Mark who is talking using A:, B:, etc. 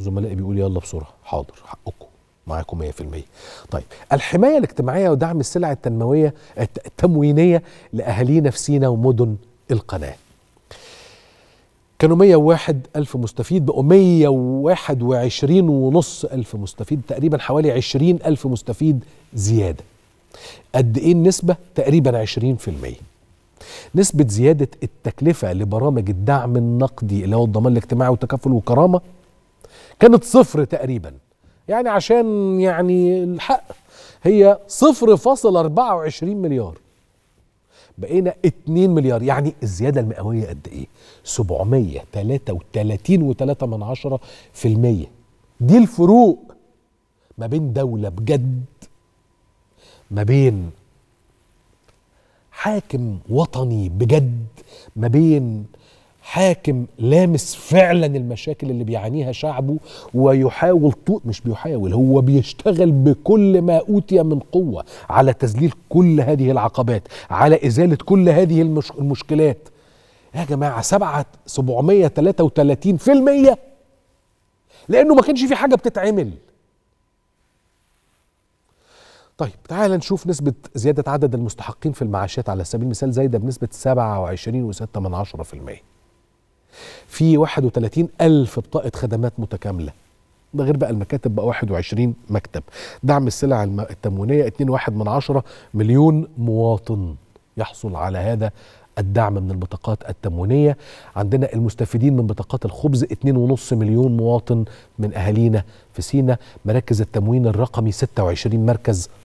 A: زملائي بيقول يلا بسرعه حاضر حقكم معاكم 100% طيب الحمايه الاجتماعيه ودعم السلع التنمويه التموينيه لاهالينا في سينا ومدن القناه كانوا 101 ألف مستفيد بقوا 121 ونص ألف مستفيد تقريبا حوالي 20 ألف مستفيد زيادة قد إيه النسبة؟ تقريبا 20% نسبة زيادة التكلفة لبرامج الدعم النقدي اللي هو الضمان الاجتماعي والتكافل والكرامة كانت صفر تقريبا يعني عشان يعني الحق هي صفر فاصل وعشرين مليار بقينا 2 مليار يعني الزيادة المئوية قد ايه 733.3 في المية دي الفروق ما بين دولة بجد ما بين حاكم وطني بجد ما بين حاكم لامس فعلا المشاكل اللي بيعانيها شعبه ويحاول طول مش بيحاول هو بيشتغل بكل ما اوتي من قوه على تذليل كل هذه العقبات على ازاله كل هذه المش... المشكلات يا جماعه 7 733 في المية لانه ما كانش في حاجه بتتعمل طيب تعال نشوف نسبة زيادة عدد المستحقين في المعاشات على سبيل المثال زايدة بنسبة 27.6% في 31 ألف بطاقة خدمات متكاملة ده غير بقى المكاتب بقى 21 مكتب دعم السلع التموينية 2.1 من عشرة مليون مواطن يحصل على هذا الدعم من البطاقات التموينية عندنا المستفيدين من بطاقات الخبز 2.5 مليون مواطن من أهالينا في سينا مراكز التموين الرقمي 26 مركز